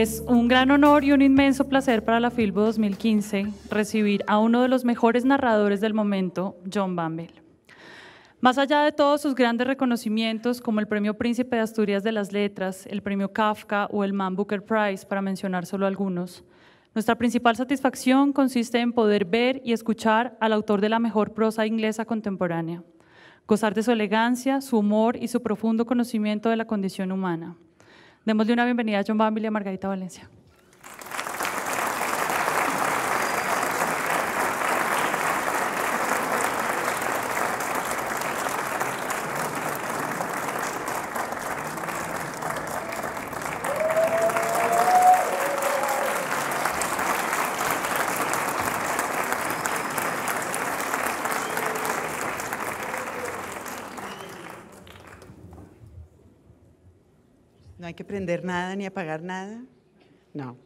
Es un gran honor y un inmenso placer para la Filbo 2015 recibir a uno de los mejores narradores del momento, John Bamble. Más allá de todos sus grandes reconocimientos, como el Premio Príncipe de Asturias de las Letras, el Premio Kafka o el Man Booker Prize, para mencionar solo algunos, nuestra principal satisfacción consiste en poder ver y escuchar al autor de la mejor prosa inglesa contemporánea, gozar de su elegancia, su humor y su profundo conocimiento de la condición humana. Demosle una bienvenida a John Bambi y a Margarita Valencia. nada ni apagar pagar nada? No.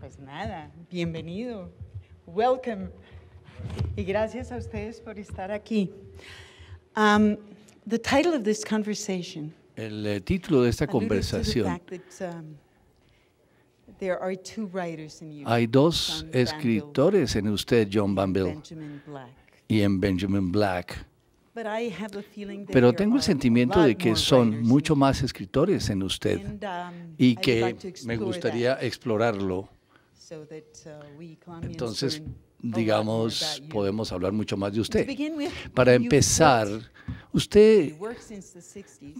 Pues nada, bienvenido. Welcome. Y gracias a ustedes por estar aquí. Um, the title of this conversation El eh, título de esta conversación. Um, there are two writers in you, Hay dos escritores en usted, John Banville y en Benjamin Black. Pero tengo el sentimiento de que son mucho más escritores en usted um, y que me gustaría explorarlo. Uh, Entonces, digamos, podemos hablar mucho más de usted. Para empezar, usted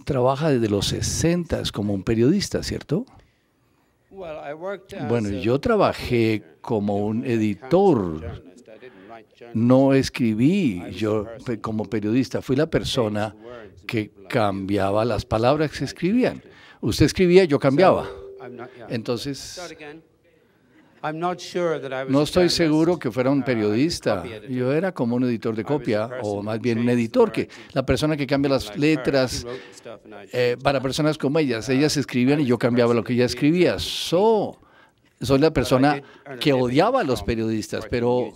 trabaja desde los 60 como un periodista, ¿cierto? Bueno, yo trabajé como un editor no escribí yo como periodista, fui la persona que cambiaba las palabras que se escribían. Usted escribía, yo cambiaba. Entonces, no estoy seguro que fuera un uh, periodista. Yo era como un editor de copia, o más bien un editor, que la persona que cambia las letras eh, para personas como ellas. Uh, ellas escribían y yo cambiaba lo que ella escribía. So, soy la persona que odiaba a los periodistas, pero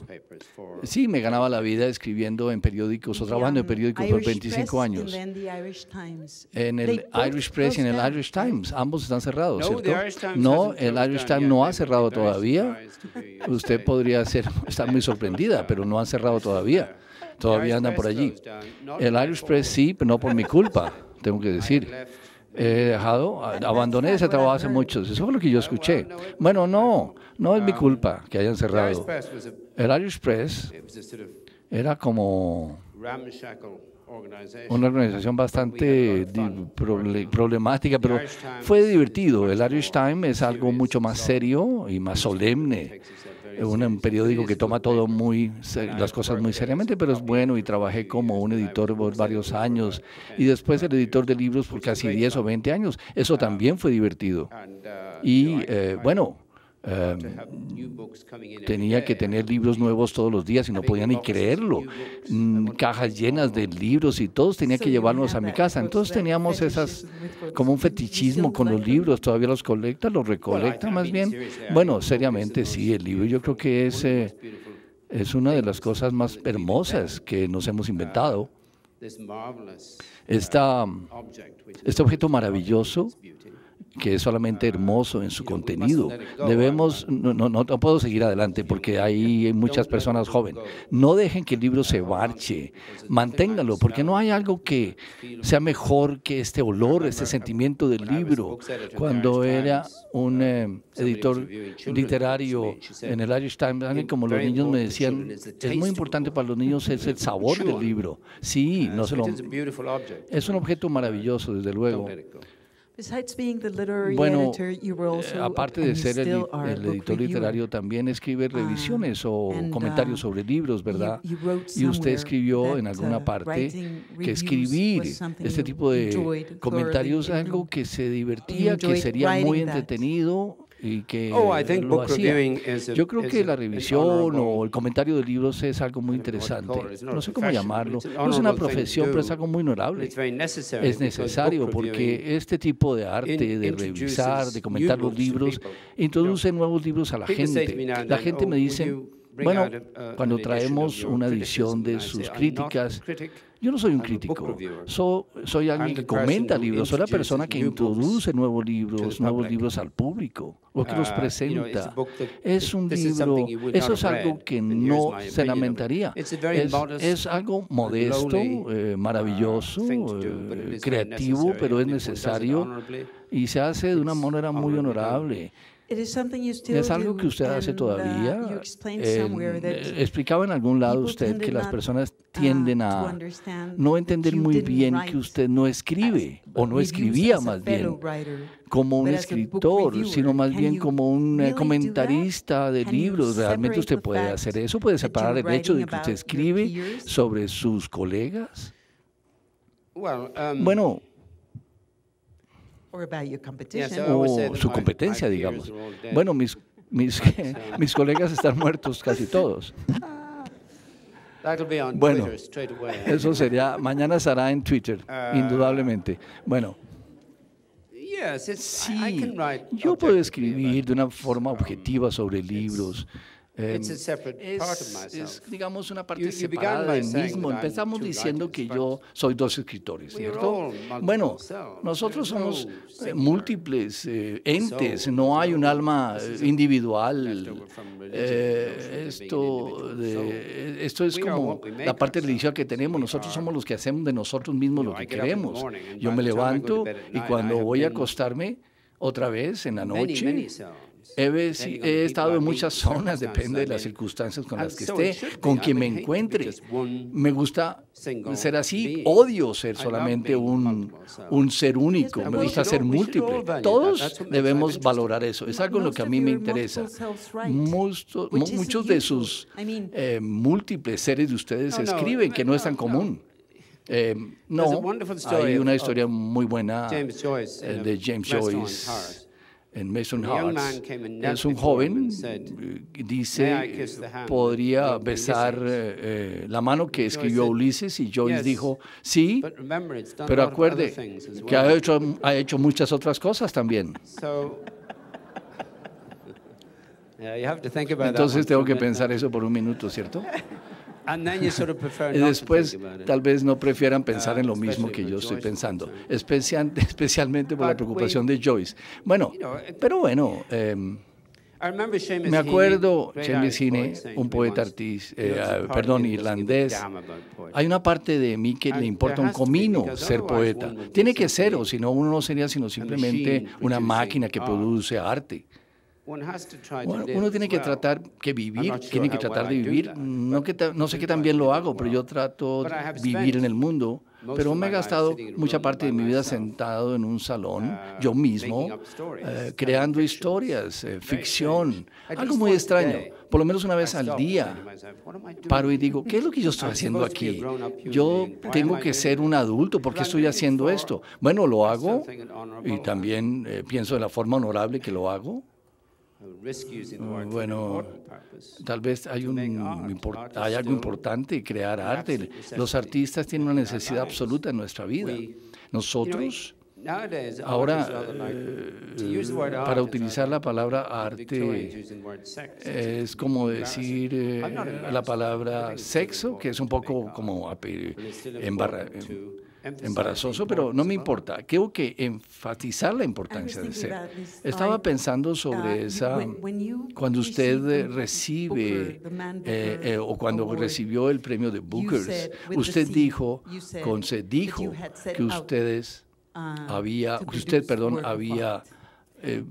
sí me ganaba la vida escribiendo en periódicos o trabajando en periódicos por 25 años. En el Irish Press y en el Irish Times, ambos están cerrados, ¿cierto? No, el Irish Times no ha cerrado todavía. Usted podría ser, estar muy sorprendida, pero no han cerrado todavía. Uh, todavía andan por allí. El Irish Press sí, pero no por mi culpa, tengo que decir he dejado, abandoné ese trabajo hace muchos. Eso fue lo que yo escuché. Bueno, no, no es mi ah, culpa que hayan cerrado. El Irish Press era como una organización bastante problemática, pero fue divertido. El Irish Time es algo mucho más serio y más solemne un periódico que toma todo muy, ah, las cosas muy seriamente, pero es bueno y trabajé como un editor por varios años y después el editor de libros por casi 10 o 20 años. Eso ah. también fue divertido. Uh, y eh, bueno, Em, tenía que tener libros nuevos todos los días y no podía ni creerlo. Mm, cajas llenas de libros y todos tenía que llevarlos a mi casa. Entonces teníamos esas, como un fetichismo con los libros. Todavía los colecta, los recolecta más bien. Bueno, seriamente sí, el libro yo creo que es, eh, es una de las cosas más hermosas que nos hemos uh, inventado. Esta, uh, este objeto maravilloso que es solamente hermoso en su contenido. Debemos, no, no, no puedo seguir adelante porque hay muchas personas jóvenes. No dejen que el libro se marche manténgalo, porque no hay algo que sea mejor que este olor, este sentimiento del libro. Cuando era un eh, editor literario en el Irish Times, como los niños me decían, es muy importante para los niños es el sabor del libro. Sí, no se Es un objeto maravilloso, desde luego. Bueno, eh, aparte de ser el, editor literario, también escribe ah, revisiones o uh, comentarios sobre libros, ¿verdad? Y usted escribió en alguna uh, parte que escribir este tipo de comentarios es algo que se divertía, que sería muy entretenido que oh, Yo creo que la revisión o el comentario de libros es algo muy interesante. No sé cómo llamarlo. No es una profesión, pero es algo muy honorable. Es necesario porque este tipo de arte, de revisar, de comentar los libros, introduce nuevos libros a la gente. La gente me oh, dice... Bueno, cuando traemos una edición de sus críticas, yo no soy un crítico, soy, alguien que comenta libros, soy la persona que introduce nuevos libros, nuevos libros al público, o que los ah, presenta. Es un libro, eso es algo que no se lamentaría. Es, algo uh, modesto, eh, uh, maravilloso, eh, creativo, pero es necesario y se hace de una manera muy honorable. ¿Es algo que usted hace uh, todavía? Eh, explicaba en algún lado usted que las personas uh, tienden a no entender muy bien que usted no escribe o no escribía más bien como un escritor, sino más bien como un comentarista de libros. ¿Realmente usted puede hacer eso? ¿Puede separar el hecho de que usted escribe sobre sus colegas? Um, bueno, o oh, su competencia, digamos. Bueno, mis, mis, mis colegas están muertos casi todos. Bueno, eso sería, mañana estará en Twitter, uh, indudablemente. Bueno, sí, yo puedo escribir de una forma objetiva sobre libros, Em, es, digamos, una parte separada de mismo. Empezamos diciendo que yo soy dos escritores, ¿cierto? Bueno, nosotros somos eh, múltiples eh, entes, no hay un alma individual. Eh, esto, esto es como la parte religiosa que tenemos. Nosotros somos los que hacemos de nosotros mismos lo que queremos. Yo me levanto y cuando voy a acostarme otra vez en la noche, pues, he, estado en muchas zonas, depende de las circunstancias con las que esté, con quien me encuentre. Me gusta ser así, odio ser solamente un, ser único, me gusta ser múltiple. Todos debemos valorar eso, es algo lo que a mí me interesa. muchos de sus eh, múltiples seres de ustedes escriben que no es tan común. no, eh, hay una historia muy buena de James Joyce eh, en Mason Es un joven, eh, dice, podría besar eh, la mano que escribió Ulises y Joyce dijo, sí, pero acuerde que ha hecho, ha hecho muchas otras cosas también. Entonces tengo que pensar uh, eso por un minuto, ¿cierto? Ah, y después tal vez no prefieran pensar en lo ah, mismo que yo estoy pensando, especialmente por la preocupación de Joyce. Bueno, pero bueno, em, me acuerdo, Seamus Heaney, un poeta artista, eh, perdón, irlandés, hay una parte de mí que le importa un comino ser poeta. Tiene que ser, o si no, uno no sería sino simplemente una máquina que produce arte uno tiene que tratar que vivir, tiene que tratar de vivir. No, sé qué tan bien lo hago, pero yo trato de vivir en el mundo. Pero me he gastado mucha parte de mi vida sentado en un salón, uh, yo mismo, eh, creando historias, eh, ficción, algo muy extraño. Por lo menos una vez al día paro y digo, ¿qué es lo que yo estoy haciendo aquí? Yo tengo que ser un adulto, ¿por qué estoy haciendo esto? Bueno, lo hago y también eh, pienso de la forma honorable que lo hago. Uh, mm, bueno, tal vez hay, un, hay algo importante, crear arte. Los artistas tienen una necesidad absoluta en nuestra vida. Nosotros, ahora, eh, para utilizar la palabra arte, es como decir eh, la palabra sexo, que es un poco como en embarazoso, pero no me importa. Creo que enfatizar la importancia de ser. Estaba pensando uh, sobre esa, cuando usted recibe eh, eh, o cuando recibió el premio de Booker, usted dijo, con dijo que ustedes uh, había, usted, perdón, había eh,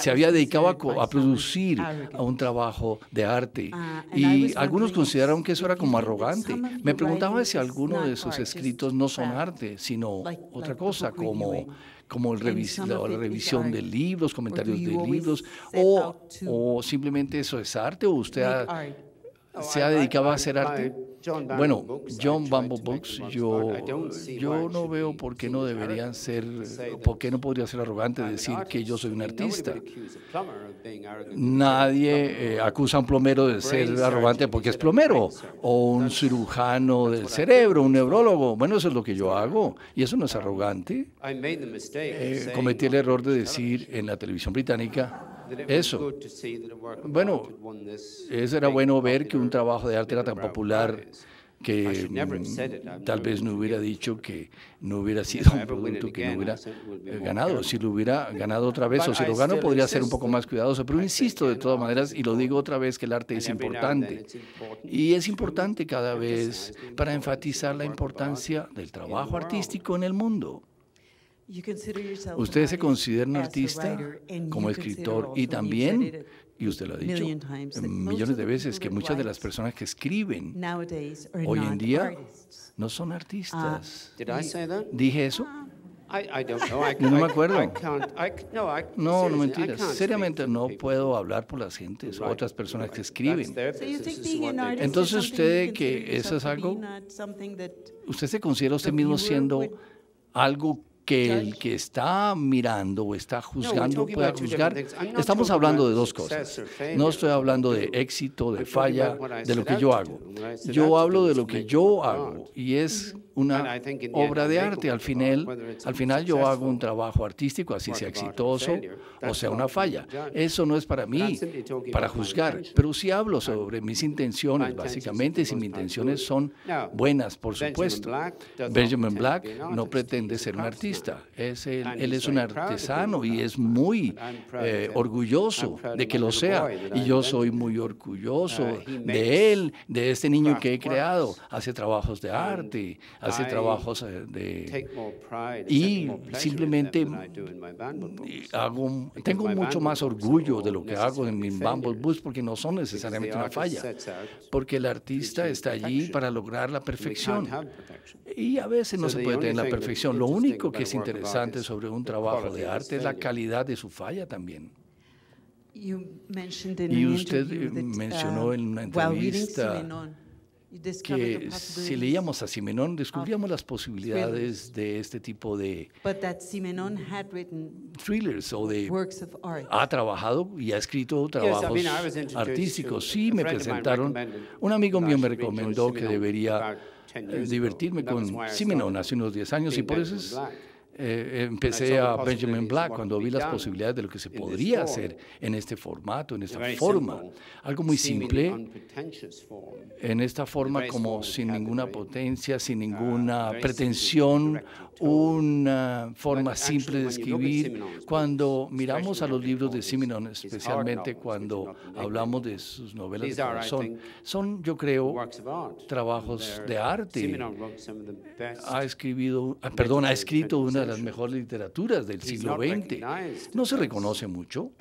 se había dedicado a, producir a un trabajo de arte ah, y algunos consideraron que eso era como arrogante. Me preguntaba si alguno de sus escritos no son arte, sino otra cosa, como, como la, revisión de libros, comentarios de libros, o, simplemente eso es arte o usted se ha oh, dedicado a hacer arte. Bueno, John Bambo Books, yo, yo no veo por qué no deberían ser, eh, por qué no podría ser arrogante decir que yo soy un artista. Nadie eh, acusa a un plomero de ser arrogante porque es plomero, o un cirujano del cerebro, un neurólogo. Bueno, eso es lo que yo hago, y eso no es um, arrogante. Eh, cometí el error de decir en la televisión británica, eso. Bueno, eso era bueno ver que un trabajo de arte era tan popular que mm, tal vez no hubiera dicho que no hubiera sido un producto que no hubiera eh, ganado. Si lo hubiera ganado otra vez o si lo gano podría ser un poco más cuidadoso. Pero insisto de todas maneras, y lo digo otra vez, que el arte es importante. Y es importante cada vez para enfatizar la importancia del trabajo artístico en el mundo. Usted se considera un artista como escritor y también, y usted lo ha dicho millones de veces, que muchas de las personas que escriben hoy en día no son artistas. Ah, ¿Dije eso? Ah. No me acuerdo. No, no mentiras. Seriamente no puedo hablar por las gentes, otras personas que escriben. Entonces usted que eso es algo, usted se considera usted mismo siendo algo que el que está mirando o está juzgando pueda juzgar. Estamos hablando de dos cosas. No estoy hablando de éxito, de falla, de lo que yo hago. Yo hablo de lo que yo hago y es mm-hmm. una obra de arte. Al final, al final yo hago un trabajo artístico, así sea exitoso o sea una falla. Eso no es para mí, para juzgar. Pero sí hablo sobre mis intenciones, básicamente, si mis intenciones son buenas, por supuesto. Benjamin Black no pretende ser un artista es él, es un artesano y es muy eh, orgulloso de que lo sea. Y yo soy muy orgulloso uh, de él, de este niño que he creado. Hace trabajos de arte, hace trabajos eh, de... Y simplemente tengo mucho más orgullo de lo que hago en mis Bumble Boots porque no son necesariamente una falla, porque el artista está allí para lograr la perfección. Y a veces no se puede tener la perfección. Lo único que es interesante sobre un trabajo de arte la calidad de su falla también. Y usted eh, mencionó uh, en una entrevista que si leíamos a Simenon ah, descubríamos las posibilidades de este tipo de thrillers o de ha trabajado y ha escrito trabajos artísticos. Sí, me presentaron. Un amigo mío me recomendó que debería eh, divertirme con Simenon hace unos 10 años y por eso es eh, eh, empecé a Benjamin Black cuando vi las posibilidades de lo que se este podría hacer en este formato, en esta forma. Algo muy simple, en esta forma como sin ninguna potencia, sin ah, ninguna pretensión una forma simple de escribir. Cuando miramos a los libros de Simenon, especialmente cuando hablamos de sus novelas de corazón, son, yo creo, trabajos de arte. Ha ah, escrito una de las mejores literaturas del siglo XX. No se reconoce mucho uh,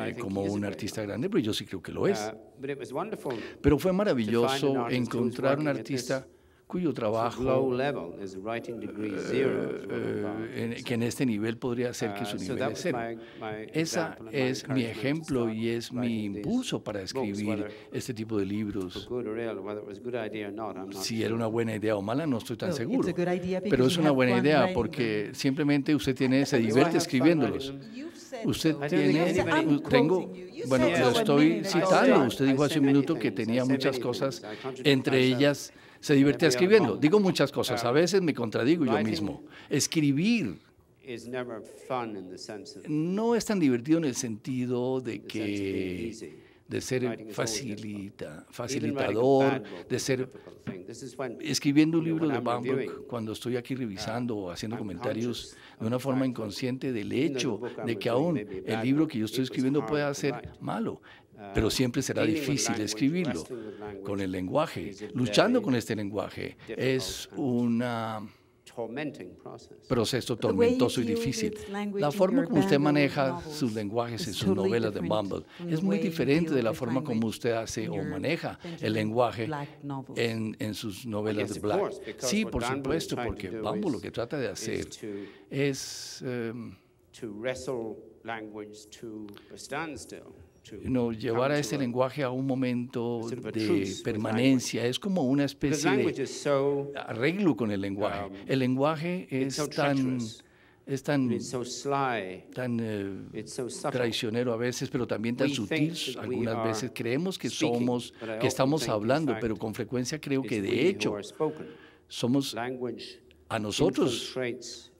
eh, como un artista grande, pero yo sí creo que lo es. Uh, pero fue maravilloso encontrar un artista cuyo trabajo que en este nivel podría ser que ah, su nivel sea cero. Esa es mi ejemplo y es mi impulso para escribir este tipo de libros. Si era una buena idea o mala, no estoy tan seguro. Pero es una buena idea porque simplemente usted tiene, se divierte escribiéndolos. Usted tiene, tengo, bueno, lo estoy citando. Usted dijo hace un minuto que tenía muchas cosas, entre ellas se divertía escribiendo. Digo muchas cosas, a veces me contradigo yo mismo. Escribir no es tan divertido en el sentido de que de ser facilita, facilitador, de ser escribiendo un libro de Bamberg cuando estoy aquí uh, revisando o haciendo comentarios de una forma inconsciente del hecho de que aún el libro que yo estoy escribiendo pueda ser malo. Ah, pero siempre será difícil escribirlo con el lenguaje, luchando con este lenguaje. Es un proceso tormentoso y difícil. La forma como usted maneja sus lenguajes en sus novelas de Bumble es muy diferente de la forma como usted hace o maneja el lenguaje en, en sus novelas de Black. Sí, por supuesto, porque Bumble lo que trata de hacer es... Em, llevar a ese lenguaje a un momento de permanencia. Es como una especie de arreglo con el lenguaje. Um, el lenguaje es tan tan, eh, traicionero a veces, pero también tan sutil. Algunas veces creemos que somos, que estamos hablando, pero con frecuencia creo que de hecho somos a nosotros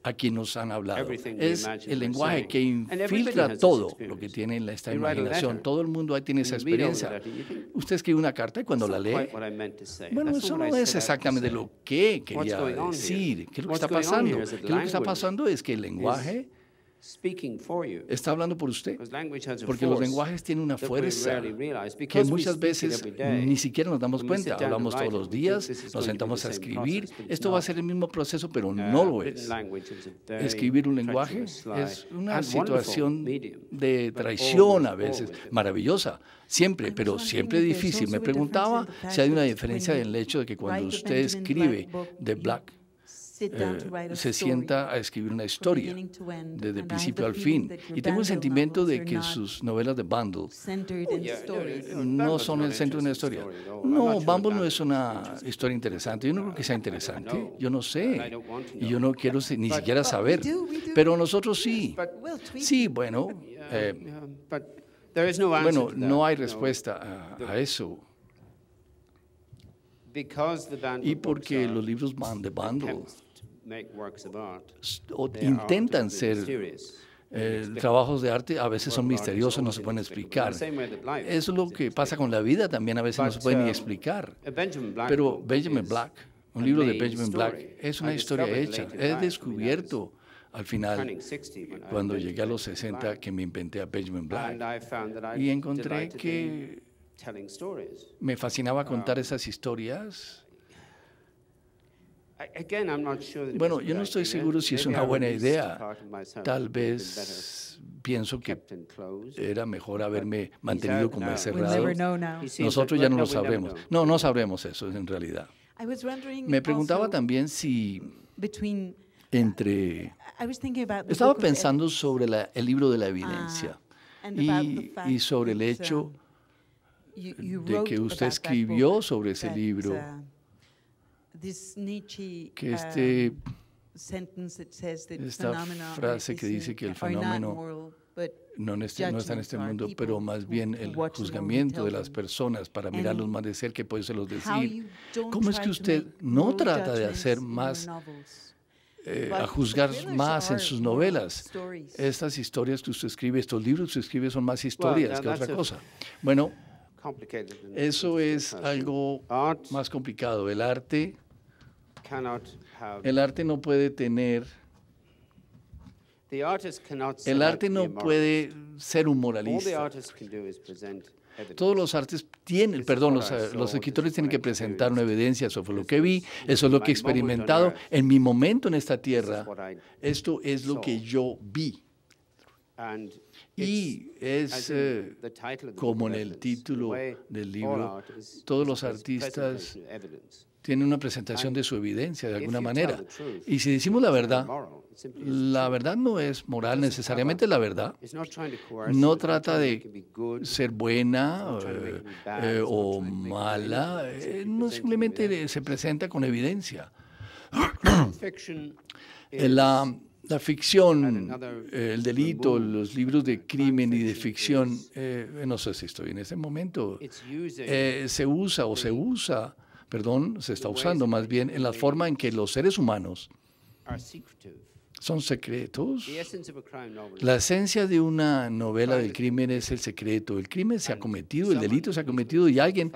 a quien nos han hablado. Es el lenguaje que infiltra todo lo que tiene esta imaginación. Todo el mundo ahí tiene esa experiencia. Usted escribe una carta y cuando la lee, bueno, eso no es exactamente lo que quería decir. ¿Qué es lo que está pasando? ¿Qué lo que está pasando es que el lenguaje Está hablando por usted. Porque los lenguajes tienen una fuerza que muchas veces ni siquiera nos damos cuenta. Hablamos todos los días, nos sentamos a escribir. Esto va a ser el mismo proceso, pero no lo es. Escribir un lenguaje es una situación de traición a veces, maravillosa, siempre, pero siempre difícil. Me preguntaba si hay una diferencia en el hecho de que cuando usted escribe de Black, eh, se sienta a escribir una historia desde el principio al fin. Y tengo el sentimiento de que sus novelas de Bundle no son el centro de una historia. No, Bumble no es una historia interesante. Yo no creo que sea interesante. Yo no sé. Y yo no quiero ni siquiera saber. Pero nosotros sí. Sí, bueno. Eh, bueno, no hay respuesta a, eso. Y porque los libros de Bundle o intentan ser eh, trabajos de arte a veces son misteriosos, no se pueden explicar. Es lo que pasa con la vida también, a veces no se puede ni um, explicar. Pero Benjamin Black, un libro de Benjamin Black, es una historia hecha. He descubierto al final, cuando llegué a los 60, que me inventé a Benjamin Black. Y encontré que me fascinaba contar um, esas historias bueno, yo no estoy seguro si es una buena idea. Tal vez pienso que era mejor haberme mantenido como encerrado. Nosotros ya no lo sabemos. No, no sabremos eso en realidad. Me preguntaba también si entre... Estaba pensando sobre el libro de la evidencia ah, y, y sobre el hecho uh, de que usted escribió sobre ese libro uh, que um, este, esta frase que dice que el fenómeno no, este, no está en este mundo, pero más bien el juzgamiento de las personas para mirarlos más de cerca se los decir. ¿Cómo es que usted no trata de hacer más eh, a juzgar más en sus novelas. Estas historias que usted escribe, estos libros que usted escribe son más historias que otra cosa. Bueno, eso es algo más complicado. El arte el arte no puede tener... El arte no puede ser un moralista. Todos los artistas tienen, perdón, los, eh, escritores tienen que presentar una evidencia, eso fue lo que vi, eso es lo que he experimentado en mi momento en esta tierra, esto es lo que yo vi. Y es eh, como en el título del libro, todos los artistas tiene una presentación de su evidencia de alguna manera. Y si decimos la verdad, la verdad no es moral necesariamente, la verdad no trata de ser buena eh, eh, o mala, eh, no simplemente se presenta con evidencia. La, la ficción, el delito, los libros de crimen y de ficción, no sé si estoy en ese momento, se usa o se usa perdón, se está usando más bien en la forma en que los seres humanos son secretos. La esencia de una novela del crimen es el secreto. El crimen se ha cometido, el delito se ha cometido y alguien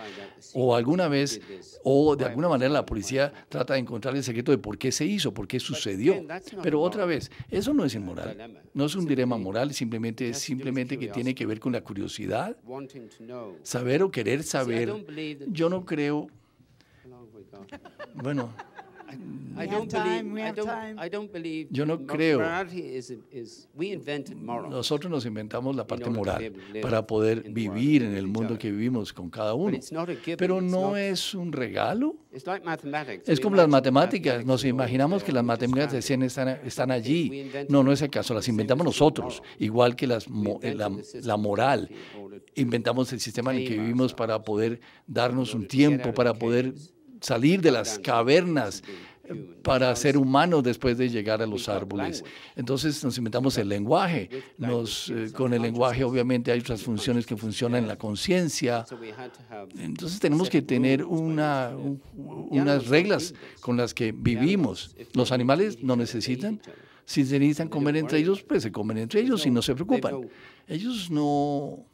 o alguna vez o de alguna manera la policía trata de encontrar el secreto de por qué se hizo, por qué sucedió. Pero otra vez, eso no es inmoral. No es un dilema moral, simplemente es simplemente que tiene que ver con la curiosidad, saber o querer saber. Yo no creo bueno. Yo no creo. Nosotros nos inventamos la parte moral para poder vivir en el mundo que vivimos con cada uno. Pero no es un regalo. Es como las matemáticas. Nos imaginamos que las matemáticas de están, están allí. No, no es el caso. Las inventamos nosotros, igual que las, la, la moral. Inventamos el sistema en el que vivimos para poder darnos un tiempo, para poder salir de las cavernas eh, para ser humanos después de llegar a los árboles. Entonces nos inventamos el lenguaje. Eh, con el lenguaje obviamente hay otras funciones que funcionan en la conciencia. Entonces tenemos que tener una, unas reglas con las que vivimos. Los animales no necesitan si se necesitan comer entre ellos, pues se comen entre ellos y no se preocupan. Ellos no,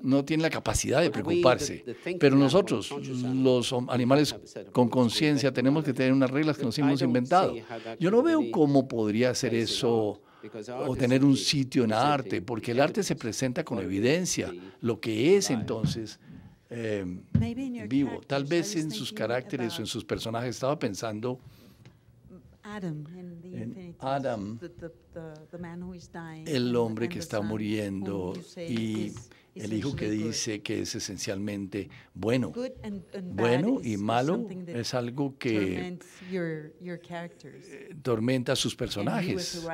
no tienen la capacidad de preocuparse. Pero nosotros, los animales con conciencia, tenemos que tener unas reglas que nos hemos inventado. Yo no veo cómo podría ser eso o tener un sitio en arte, porque el arte se presenta con evidencia, lo que es entonces eh, vivo. Tal vez en sus caracteres o en sus personajes estaba pensando Adam, el hombre que está muriendo y el hijo que dice que es esencialmente bueno. bueno y malo es algo que eh, tormenta a sus personajes.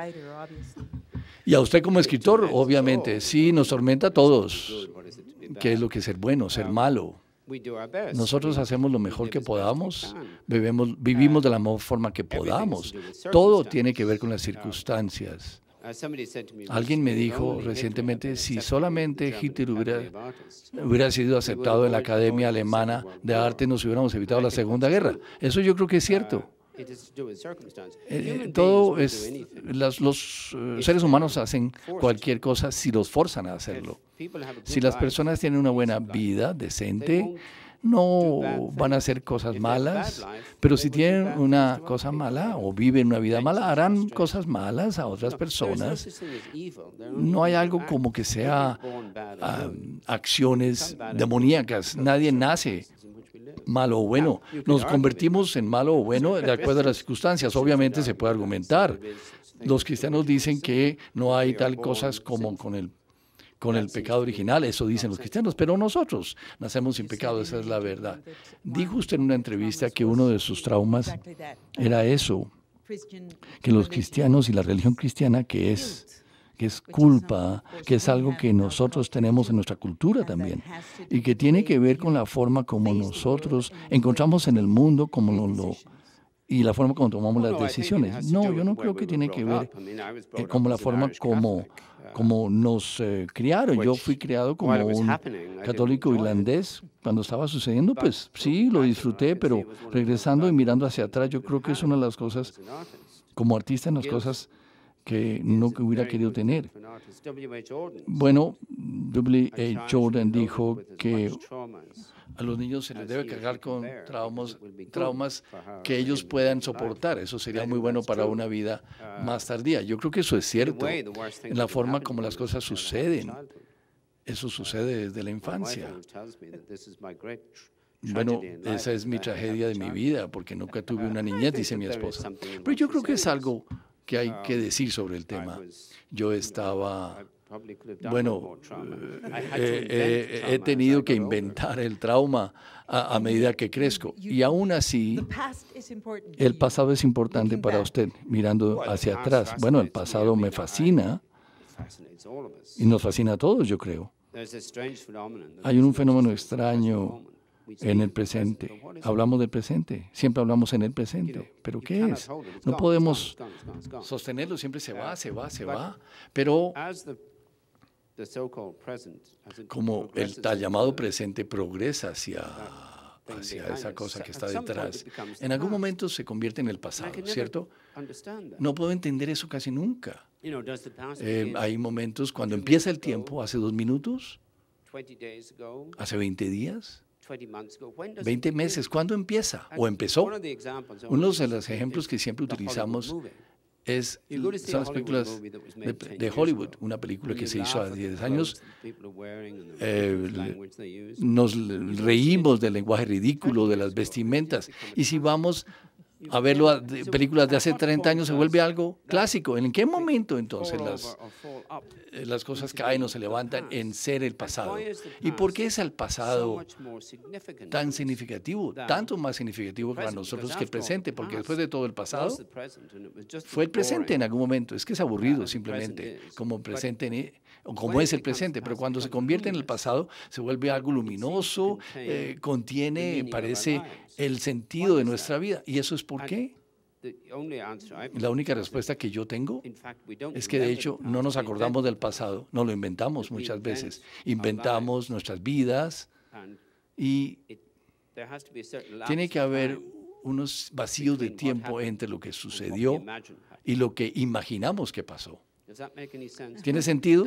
y a usted como escritor, obviamente, sí, nos tormenta a todos. ¿Qué es lo que es ser bueno, ser ah, malo? Nosotros hacemos lo mejor que podamos, vivimos, de la mejor forma que podamos. Todo tiene que ver con las uh, circunstancias. Uh, Alguien me dijo recientemente, si solamente Hitler hubiera, sido aceptado en la Academia Alemana de Arte, nos hubiéramos evitado la Segunda Guerra. Eso yo creo que es uh, cierto. Eh, eh, todo es, los eh, seres humanos hacen cualquier cosa si los forzan a hacerlo. Si las personas tienen una buena vida decente, no van a hacer cosas malas, pero si tienen una cosa mala o viven una vida mala, harán cosas malas a otras personas. No hay algo como que sea ah, acciones demoníacas. Nadie nace malo o bueno. Nos convertimos en malo o bueno de acuerdo a las circunstancias. Obviamente se puede argumentar. Los cristianos dicen que no hay tal cosas como con el con el pecado original, eso dicen los cristianos, pero nosotros nacemos sin pecado, esa es la verdad. Dijo usted en una entrevista que uno de sus traumas era eso, que los cristianos y la religión cristiana, que es es culpa, que es algo que nosotros tenemos en nuestra cultura también y que tiene que ver con la forma como nosotros encontramos en el mundo, como lo, y la forma como tomamos las decisiones. No, yo no creo que tiene que ver con eh, como la forma como, uh, como nos eh, criaron. Yo fui criado como un católico irlandés. Cuando estaba sucediendo, pues sí, lo disfruté, pero regresando y mirando hacia atrás, yo creo que es una de las cosas, como artista, en las cosas que no hubiera querido tener. Bueno, W.A. Jordan dijo que a los niños se les debe cargar con traumas, traumas que ellos puedan soportar. Eso sería muy bueno para una vida más tardía. Yo creo que eso es cierto. En la forma como las cosas suceden, eso sucede desde la infancia. Bueno, esa es mi tragedia de mi vida, porque nunca tuve una niñez, dice mi esposa. Pero yo creo que es algo ¿Qué hay que um, decir sobre el tema. Yo estaba bueno, eh, eh, eh, he tenido que inventar el trauma a, a, medida que crezco. Y aún así, el pasado es importante para usted, mirando hacia atrás. Bueno, el pasado me fascina y nos fascina a todos, yo creo. Hay un fenómeno extraño en el presente. Hablamos del presente, siempre hablamos en el presente. ¿Pero qué es? No podemos sostenerlo, siempre se va, se va, se va. Pero como el tal llamado presente progresa hacia, hacia esa cosa que está detrás, en algún momento se convierte en el pasado, ¿cierto? No puedo entender eso casi nunca. Eh, hay momentos cuando empieza el tiempo, hace dos minutos, hace 20 días, 20 meses, ¿cuándo empieza? ¿O empezó? Uno de los ejemplos que siempre utilizamos es, son las películas de, Hollywood, una película que se hizo hace 10 años. Eh, nos reímos del lenguaje ridículo, de las vestimentas. Y si vamos a ver películas de hace 30 años se vuelve algo clásico. ¿En qué momento entonces las, eh, las cosas caen o se levantan en ser el pasado? ¿Y por qué es el pasado tan significativo, tanto más significativo para nosotros que el presente? Porque después de todo el pasado fue el presente en algún momento. Es que es aburrido simplemente como presente e, como es el presente, pero cuando se convierte en el pasado se vuelve algo luminoso, eh, contiene, parece, el sentido de nuestra vida. Y eso es ¿Por qué? La única respuesta que yo tengo es que de hecho no nos acordamos del pasado, no lo inventamos muchas veces. Inventamos nuestras vidas y tiene que haber unos vacíos de tiempo entre lo que sucedió y lo que imaginamos que pasó. ¿Tiene sentido?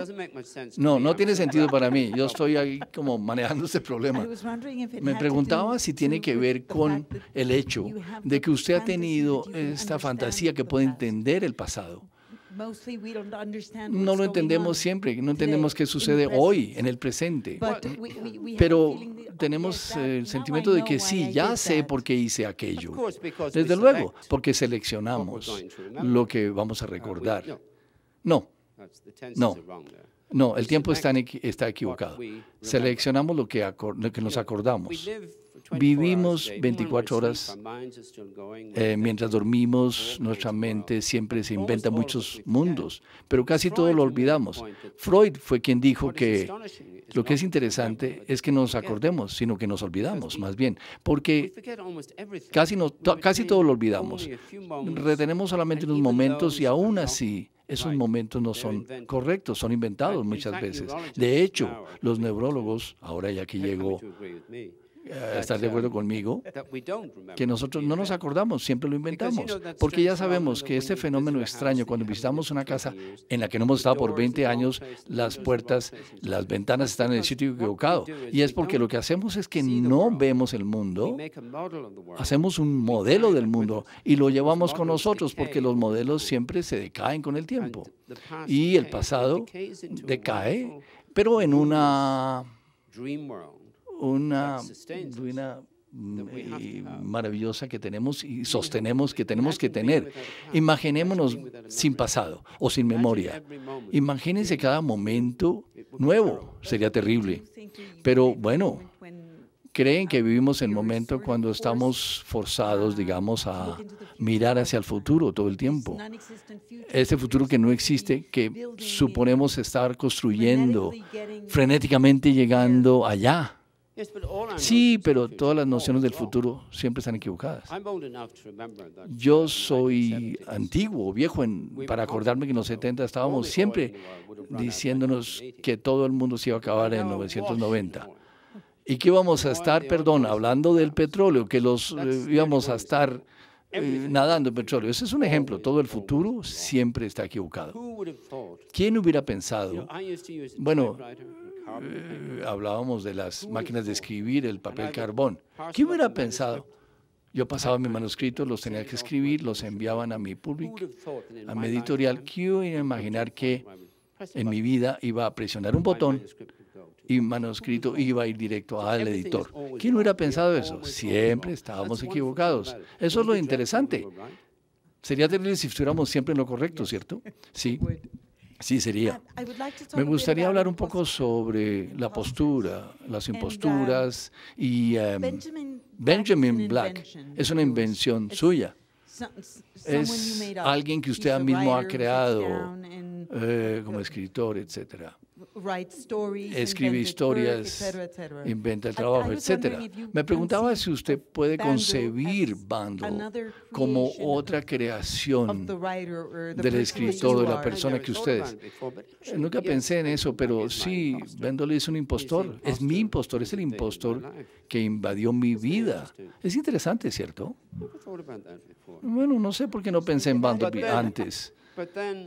No, no tiene sentido para mí. Yo estoy ahí como manejando este problema. Me preguntaba si tiene que ver con el hecho de que usted ha tenido esta fantasía que puede entender el pasado. No lo entendemos siempre, no entendemos qué sucede hoy, en el presente. Pero tenemos el sentimiento de que sí, ya sé por qué hice aquello. Desde luego, porque seleccionamos lo que vamos a uh, recordar. No, no, no, el tiempo está, está equivocado. Seleccionamos lo que, que nos acordamos. Vivimos 24 horas eh, mientras dormimos, nuestra mente siempre se inventa muchos mundos, pero casi todo lo olvidamos. Freud fue quien dijo que lo que es interesante es que nos acordemos, sino que nos olvidamos más bien, porque casi, casi todo lo olvidamos. Retenemos solamente unos momentos y aún así esos momentos no son correctos, son inventados muchas veces. De hecho, los neurólogos, ahora ya que llegó estar de acuerdo conmigo, que nosotros no nos acordamos, siempre lo inventamos, porque ya sabemos que este fenómeno extraño, cuando visitamos una casa en la que no hemos estado por 20 años, las puertas, las ventanas están en el sitio equivocado, y es porque lo que hacemos es que no vemos el mundo, hacemos un modelo del mundo y lo llevamos con nosotros, porque los modelos siempre se decaen con el tiempo, y el pasado decae, pero en una una mm, maravillosa que tenemos y sostenemos que tenemos que tener. Imaginémonos sin pasado o sin memoria. Imagínense cada momento nuevo, sería terrible. Pero bueno, creen que um, vivimos el momento cuando estamos forzados, um, digamos, a mirar hacia el futuro todo el tiempo. Ese futuro que no existe, que suponemos estar construyendo, frenéticamente llegando allá Sí, pero todas las nociones del oh, futuro siempre están equivocadas. Yo soy antiguo, viejo, para acordarme que en los 70 estábamos siempre diciéndonos que todo el mundo se iba a acabar en 1990. Y que íbamos a estar, perdón, hablando del petróleo, que los eh, íbamos a estar eh, nadando en petróleo. Ese es un ejemplo. Todo el futuro siempre está equivocado. ¿Quién hubiera pensado? Bueno, hablábamos de las máquinas de escribir, el papel carbón. ¿Quién hubiera pensado? Yo pasaba mi manuscrito, los tenía que escribir, pues, los pues, enviaban a mi público, a mi editorial. ¿Quién iba a imaginar que pues, en mi vida iba a presionar un botón y manuscrito iba a ir directo al editor. ¿Quién hubiera pensado eso? Siempre estábamos equivocados. Eso es lo interesante. Sería terrible si estuviéramos siempre en lo correcto, ¿cierto? Sí. Sí, sería. Me gustaría hablar un poco sobre la postura, las uh, imposturas y em, Benjamin Black es una invención suya. Es alguien que usted mismo ha creado eh, como escritor, etcétera escribe historias, inventa el trabajo, etc. Me preguntaba si usted puede concebir Bando como otra creación del escritor de la persona que ustedes. Eh, nunca pensé en eso, pero sí, Bando es un impostor, es mi impostor, es el impostor que invadió mi vida. Es interesante, ¿cierto? Bueno, no sé por qué no pensé en Bando antes.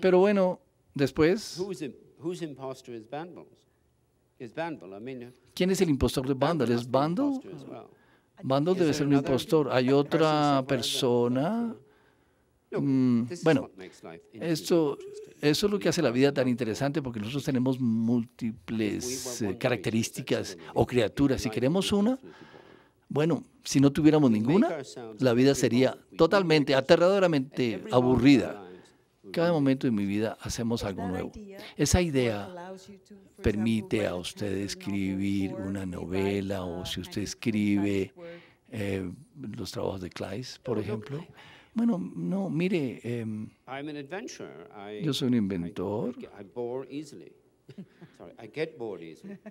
Pero bueno, después, ¿Quién es el impostor de Bandle? ¿Es Bandle? Bandle debe ser un impostor. Hay otra persona. Mm, bueno, esto, eso es lo que hace la vida tan interesante porque nosotros tenemos múltiples eh, características o criaturas. Si queremos una, bueno, si no tuviéramos ninguna, la vida sería totalmente, aterradoramente aburrida. Cada momento de mi vida hacemos algo nuevo. Esa idea permite a usted escribir una novela o si usted escribe eh, los trabajos de Kleist, por ejemplo. Bueno, no, mire, em, yo soy un inventor.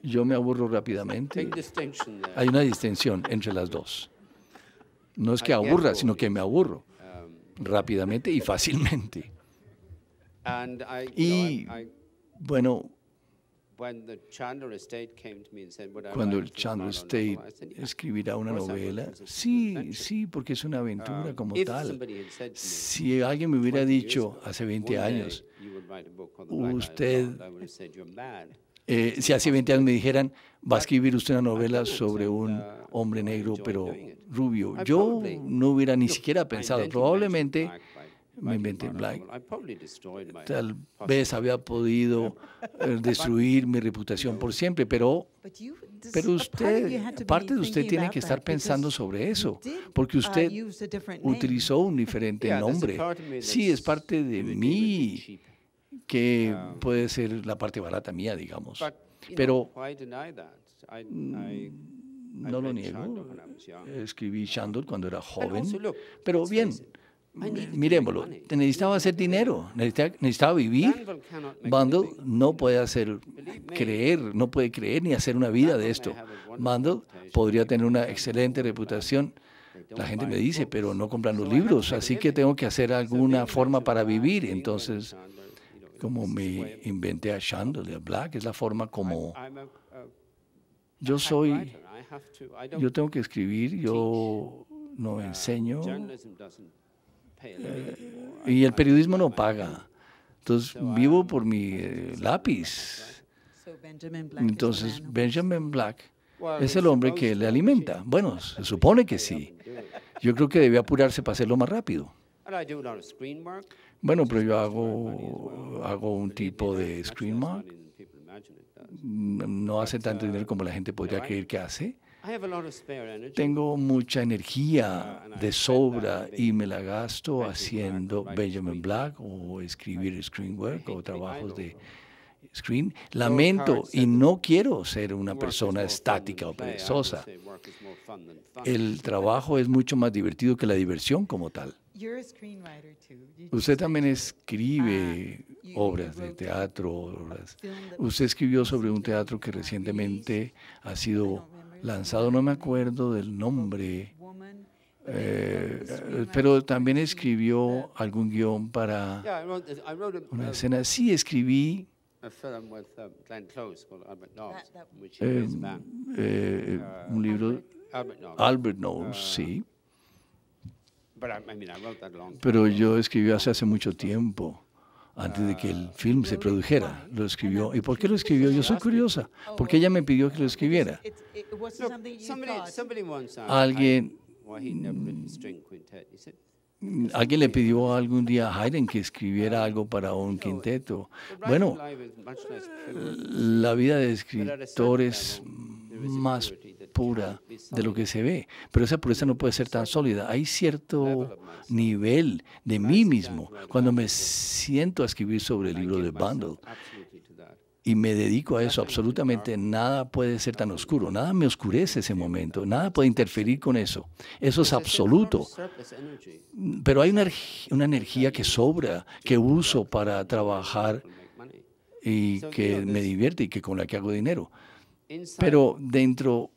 Yo me aburro rápidamente. Hay una distinción entre las dos. No es que aburra, sino que me aburro um, rápidamente y fácilmente. Y bueno, cuando el Chandler State escribirá una novela, sí, sí, porque es una aventura um, como tal. Si alguien me hubiera dicho hace 20 años, usted, eh, si hace 20 años me dijeran, va a escribir usted una novela sobre un uh, hombre negro pero rubio, yo no hubiera ni siquiera pensado, probablemente me inventé Black. Tal vez había podido eh, destruir mi reputación por siempre, pero, pero usted, parte de usted tiene que estar pensando sobre eso, uh, porque usted utilizó un diferente nombre. Sí, es parte de mí que um, puede ser la parte barata mía, digamos. Pero mm, no lo niego. Escribí Shandor cuando era joven. Pero bien, miremoslo, necesitaba hacer dinero, necesitaba, vivir. Mandel no puede hacer creer, no puede creer ni hacer una vida de esto. Mandel podría tener una excelente reputación. La gente me dice, pero no compran los libros, así que tengo que hacer alguna forma para vivir. Entonces, como me inventé a Chandler Black, es la forma como yo soy, yo tengo que escribir, yo no enseño, y el periodismo no paga. Entonces vivo por mi eh, lápiz. Entonces Benjamin Black es el hombre que le alimenta. Bueno, se supone que sí. Yo creo que debe apurarse para hacerlo más rápido. Bueno, pero yo hago, hago un tipo de screen mm, No hace tanto dinero uh, como la gente podría creer que hace. Tengo mucha energía uh, de sobra y me la gasto haciendo Benjamin Black o escribir screen work o trabajos de screen. Lamento y no quiero ser una persona estática o perezosa. El trabajo es mucho más divertido que la diversión como tal. Usted también escribe ah, obras de teatro. Usted escribió sobre un teatro que recientemente ha sido lanzado, no me acuerdo del nombre, eh, pero también escribió algún guión para una escena. Sí, escribí. Eh, eh, un libro, Albert Knowles, sí. Pero yo escribí hace, hace mucho tiempo antes de que el film se produjera. Lo escribió. ¿Y por qué lo escribió? Yo soy curiosa, porque ella me pidió que lo escribiera. Uh, alguien, alguien le pidió algún día a Haydn que escribiera algo para un quinteto. Bueno, la vida de escritores es más pura de lo que se ve, pero esa pureza no puede ser tan sólida. Hay cierto nivel de mí mismo. Cuando me siento a escribir sobre el libro de Bundle y me dedico a eso, absolutamente nada puede ser tan oscuro, nada me oscurece ese momento, nada puede interferir con eso. Eso es absoluto. Pero hay una, una energía que sobra, que uso para trabajar y que me divierte y que con la que hago dinero. Pero dentro,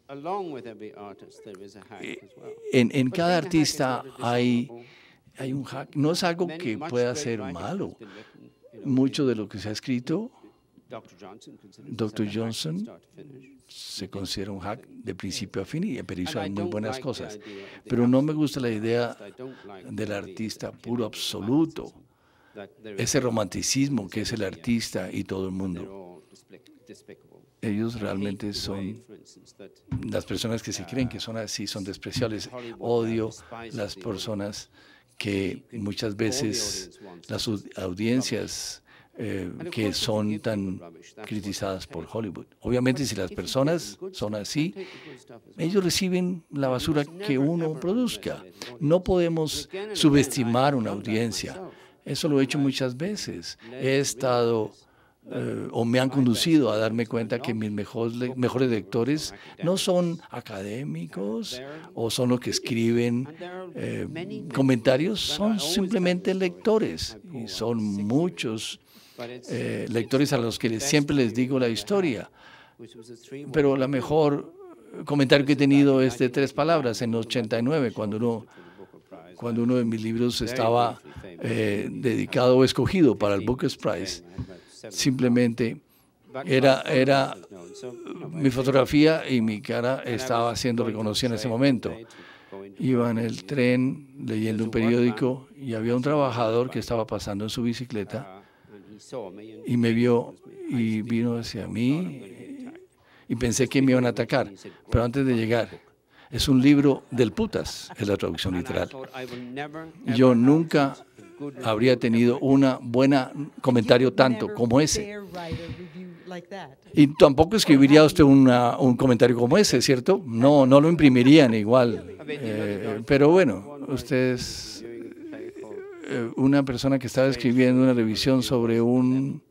en, cada artista hay, un hack. No es algo que pueda ser malo. Mucho de lo que se ha escrito Dr. Johnson se considera un hack de principio a fin, y hay muy buenas cosas. Pero no me gusta la idea del artista puro absoluto, ese romanticismo que es el artista y todo el mundo ellos realmente son las personas que se creen que son así, son despreciables. Odio las personas que muchas veces las audiencias eh, que son tan criticadas por Hollywood. Obviamente si las personas son así, ellos reciben la basura que uno produzca. No podemos subestimar una audiencia. Eso lo he hecho muchas veces. He estado eh, o me han conducido a darme cuenta que mis mejores, mejores lectores no son académicos o son los que escriben eh, comentarios, son simplemente lectores y son muchos eh, lectores a los que siempre les digo la historia. Pero la mejor comentario que he tenido es de tres palabras en 89, cuando uno cuando uno de mis libros estaba dedicado o escogido para el Booker's Prize. Simplemente era, era mi fotografía y mi cara estaba siendo reconocida en ese momento. Iba en el tren leyendo un periódico y había un trabajador que estaba pasando en su bicicleta ah, y me vio y vino hacia mí y pensé que me iban a atacar. Pero antes de llegar, es un libro del putas, es la traducción literal. Yo nunca habría tenido un buen comentario tanto como ese. Y tampoco escribiría usted una, un comentario como ese, ¿cierto? No, no lo imprimirían igual. Eh, pero bueno, usted es eh, una persona que estaba escribiendo una revisión sobre un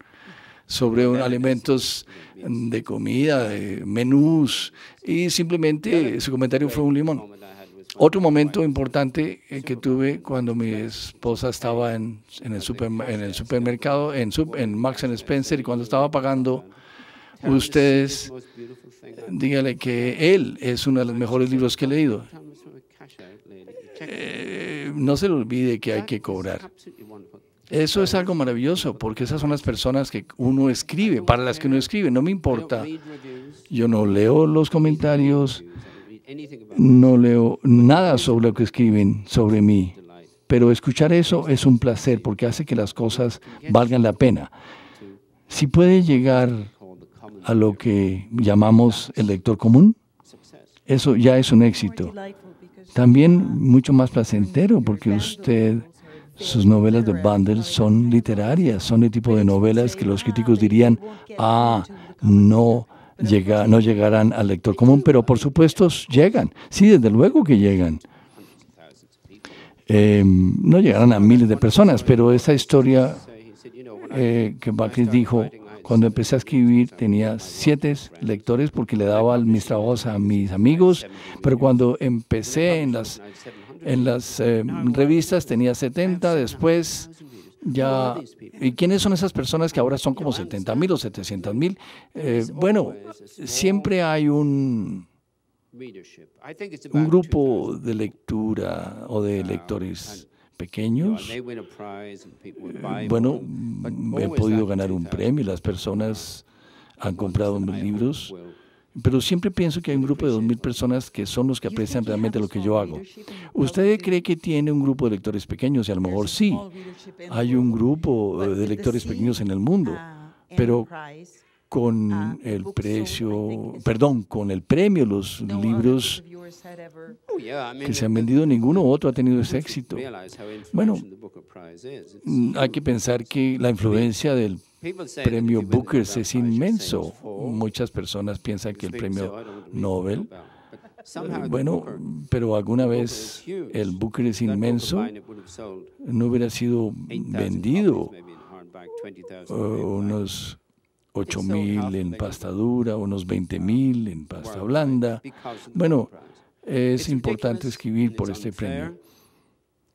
sobre alimentos de comida, de menús, y simplemente su comentario fue un limón. Otro momento importante eh, que tuve cuando mi esposa estaba en, el, en el, supermercado, en, en Max and Spencer, y cuando estaba pagando, ustedes, díganle que él es uno de los mejores libros que he leído. Eh, no se le olvide que hay que cobrar. Eso es algo maravilloso, porque esas son las personas que uno escribe, para las que uno escribe. No me importa. Yo no leo los comentarios, no leo nada sobre lo que escriben sobre mí, pero escuchar eso es un placer porque hace que las cosas valgan la pena. Si puede llegar a lo que llamamos el lector común, eso ya es un éxito. También mucho más placentero porque usted, sus novelas de Bundle son literarias, son el tipo de novelas que los críticos dirían, ah, no no llegarán al lector común, pero por supuesto llegan. Sí, desde luego que llegan. Em, no llegarán a miles de personas, pero esa historia eh, que Bacris dijo, cuando empecé a escribir tenía siete lectores porque le daba mis trabajos a mis amigos, pero cuando empecé en las, en las em, revistas tenía 70, después ya, ¿Y quiénes son esas personas que ahora son como 70 mil o 700.000? mil? Eh, bueno, siempre hay un, un grupo de lectura o de ah, lectores pequeños. Bueno, mm, he podido ganar un premio, las personas ah. han comprado mis libros pero siempre pienso que hay un grupo de 2.000 personas que son los que aprecian realmente lo que yo hago. ¿Usted cree que tiene un grupo de lectores pequeños? Y a lo mejor sí. Hay un grupo eh, de lectores pequeños en el mundo. Pero con el precio, perdón, con el premio, los libros que se han vendido, ninguno otro ha tenido ese éxito. Bueno, hay que pensar que la influencia del premio Booker es inmenso. Muchas personas piensan que el premio Nobel bueno, pero alguna vez el Booker es inmenso, no hubiera sido vendido eh, unos 8 mil en pasta dura, unos 20,000 en pasta blanda. Bueno, es importante escribir por este premio.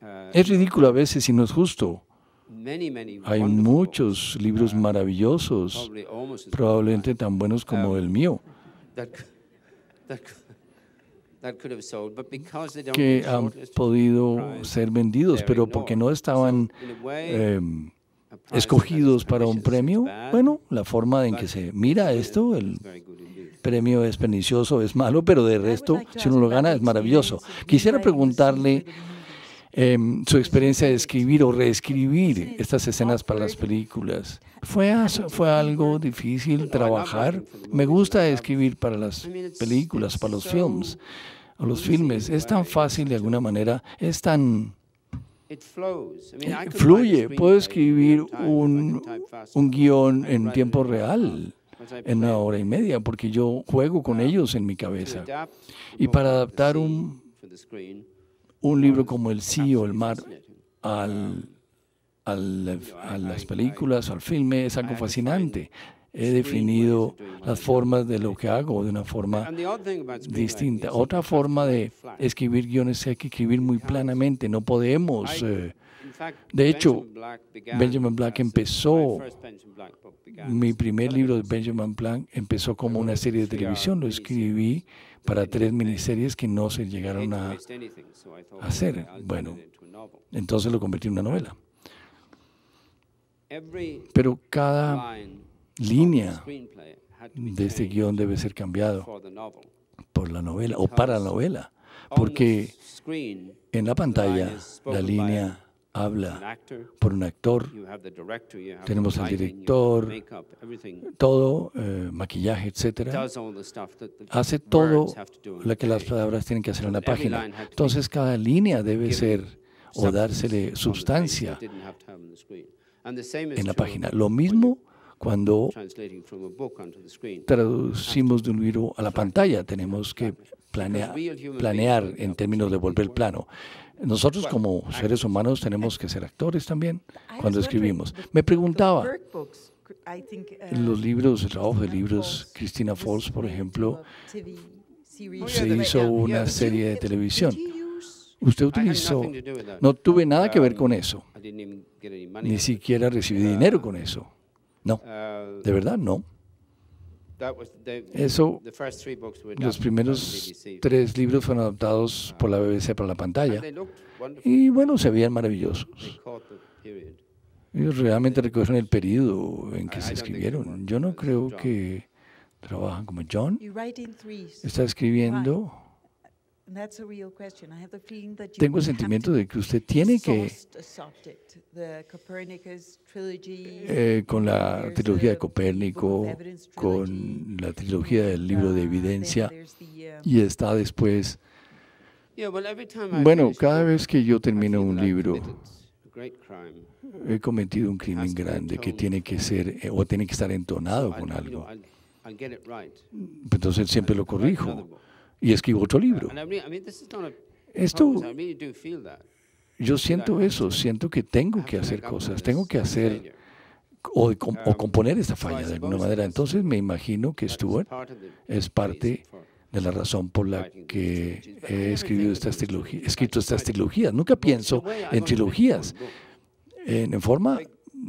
Uh, es ridículo a veces y no es justo. Hay muchos libros uh, maravillosos, probablemente tan buenos como el mío, um, que han podido ser vendidos, pero porque no estaban em, escogidos para un premio, bueno, la forma en que se mira esto, el premio es pernicioso, es malo, pero de resto, si uno lo gana, es maravilloso. Quisiera preguntarle Em, su experiencia de escribir o reescribir estas escenas para las películas. Fue, fue algo difícil trabajar. Me gusta escribir para las películas, para los films, los filmes. Es tan fácil de alguna manera, es tan eh, fluye. Puedo escribir un, un guión en tiempo real, en una hora y media, porque yo juego con ellos en mi cabeza. Y para adaptar un un libro como El sí o el mar al, al, a las películas, o al filme, es algo fascinante. He definido las formas de lo que hago de una forma distinta. Otra forma de escribir guiones es que escribir muy planamente. No podemos. Eh, de hecho, Benjamin Black empezó, mi primer libro de Benjamin Black empezó como una serie de televisión, lo escribí para tres miniseries que no se llegaron a hacer. Bueno, entonces lo convertí en una novela. Pero cada línea de este guión debe ser cambiado por la novela o para la novela, porque en la pantalla la línea habla por un actor. Tenemos al director, todo, eh, maquillaje, etcétera. Hace todo lo que las palabras tienen que hacer en la página. Entonces cada línea debe ser o dársele sustancia en la página. Lo mismo cuando traducimos de un libro a la pantalla, tenemos que planear en términos de volver plano. Nosotros como seres humanos tenemos que ser actores también cuando escribimos. Me preguntaba, uh, los libros, el trabajo de libros, Cristina Falls, por ejemplo, se hizo una serie de televisión. Usted utilizó, no tuve nada que ver um, con eso, ni siquiera recibí uh, dinero con eso. No, uh, de verdad no. Eso, los primeros tres libros fueron adaptados por la BBC para la pantalla. Y bueno, se veían maravillosos. Ellos realmente recogen el periodo en que se escribieron. Yo no creo que trabajan como John. Está escribiendo tengo el sentimiento de que usted tiene que, eh, con la trilogía de Copérnico, con la trilogía del libro de ah, evidencia, um, y está después. Bueno, cada vez que yo termino un libro, he cometido un crimen grande que tiene que ser eh, o tiene que estar entonado con algo. Entonces siempre lo corrijo y escribo otro libro. Esto, yo siento eso, siento que tengo que hacer cosas, tengo que hacer o, um, componer esta falla de alguna manera. Entonces me imagino que Stuart es parte de la razón por la que he escrito estas trilogías. Escrito Nunca pienso en trilogías. En, en forma,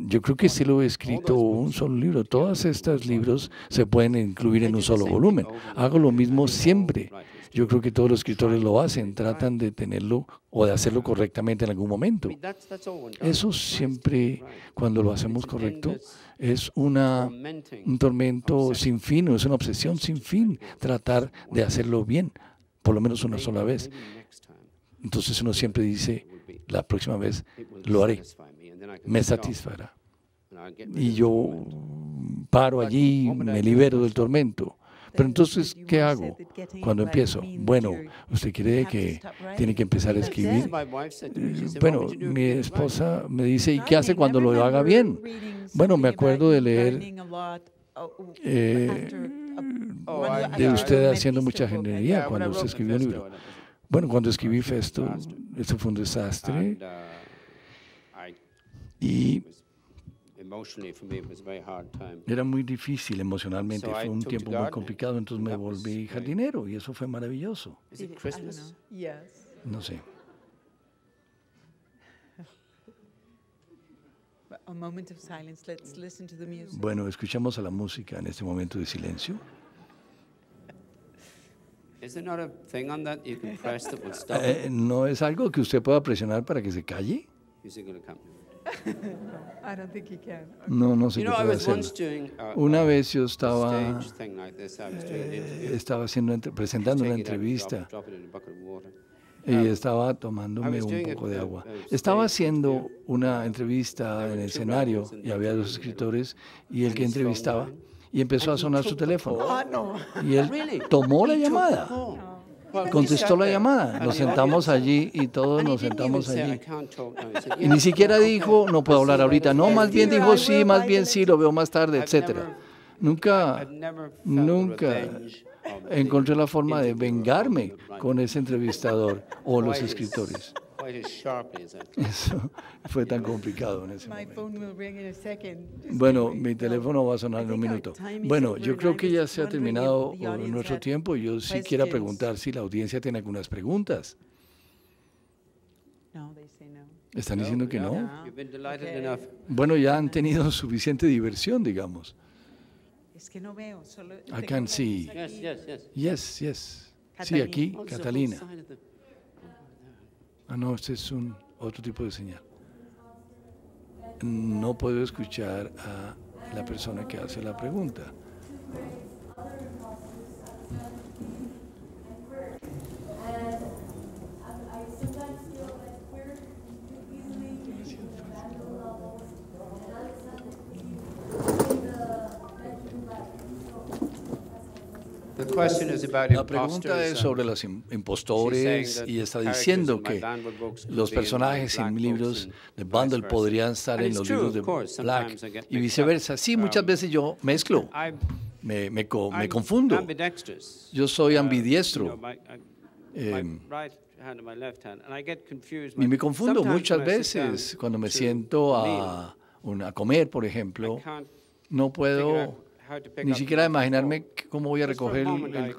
yo creo que sí lo he escrito un solo libro. Todos estos libros se pueden incluir en un solo volumen. Hago lo mismo siempre. Yo creo que todos los escritores lo hacen, tratan de tenerlo o de hacerlo correctamente en algún momento. Eso siempre, cuando lo hacemos correcto, es un tormento sin fin, es una obsesión sin fin, tratar de hacerlo bien, por lo menos una sola vez. Entonces uno siempre dice, la próxima vez lo haré me satisfará. Y yo paro allí, me libero del tormento. Pero entonces, ¿qué hago cuando empiezo? Bueno, usted cree que tiene que empezar a escribir. Bueno, mi esposa me dice, ¿y qué hace cuando lo haga bien? Bueno, me acuerdo de leer oh, oh, eh, oh, de usted haciendo mucha ingeniería cuando usted escribió el libro. Bueno, cuando escribí Festo, esto fue un desastre. Uh, y era muy difícil emocionalmente, fue un tiempo muy complicado, entonces me volví jardinero y eso fue maravilloso. No sé. Bueno, escuchamos a la música en este momento de silencio. ¿No es algo que usted pueda presionar para que se calle? No, no sé qué. hacer. Uh, una vez yo estaba, estaba haciendo, presentando una entrevista y um, estaba tomándome un poco de agua. Estaba haciendo una entrevista en el escenario y había dos escritores y el que entrevistaba y empezó a sonar su teléfono. Y él tomó la llamada contestó la llamada. Nos sentamos allí y todos nos sentamos allí. Y ni siquiera dijo, no puedo hablar ahorita. No, más bien dijo, sí, más bien sí, lo veo más tarde, etcétera Nunca, nunca encontré la forma de vengarme con ese entrevistador o los escritores. Eso fue tan complicado en ese momento. Bueno, mi teléfono va a sonar en un minuto. Bueno, yo creo que ya se ha terminado nuestro tiempo. Yo sí quiero preguntar si la audiencia tiene algunas preguntas. Están diciendo que no. Bueno, ya han tenido suficiente diversión, digamos. Es que no veo, I Sí, aquí, Catalina. Ah, no, este es un otro tipo de señal. No puedo escuchar a la persona que hace la pregunta. La pregunta es sobre los impostores y está diciendo que los personajes en libros de Bundle podrían estar en los libros de Black y viceversa. Sí, muchas um, veces yo mezclo, me, confundo. Yo soy ambidiestro. y me confundo muchas veces cuando me siento a, a comer, por ejemplo. No puedo ni siquiera imaginarme cómo voy a recoger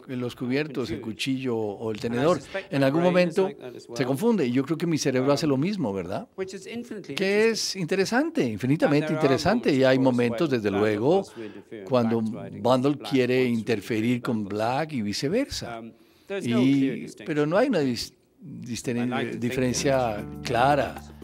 los cubiertos, el cuchillo o el tenedor. En algún momento se confunde y yo creo que mi cerebro hace um, lo mismo, ¿verdad? Que es interesante, infinitamente interesante. Y hay momentos, desde luego, cuando Bundle quiere interferir con Black y viceversa. Um, pero no hay una diferencia clara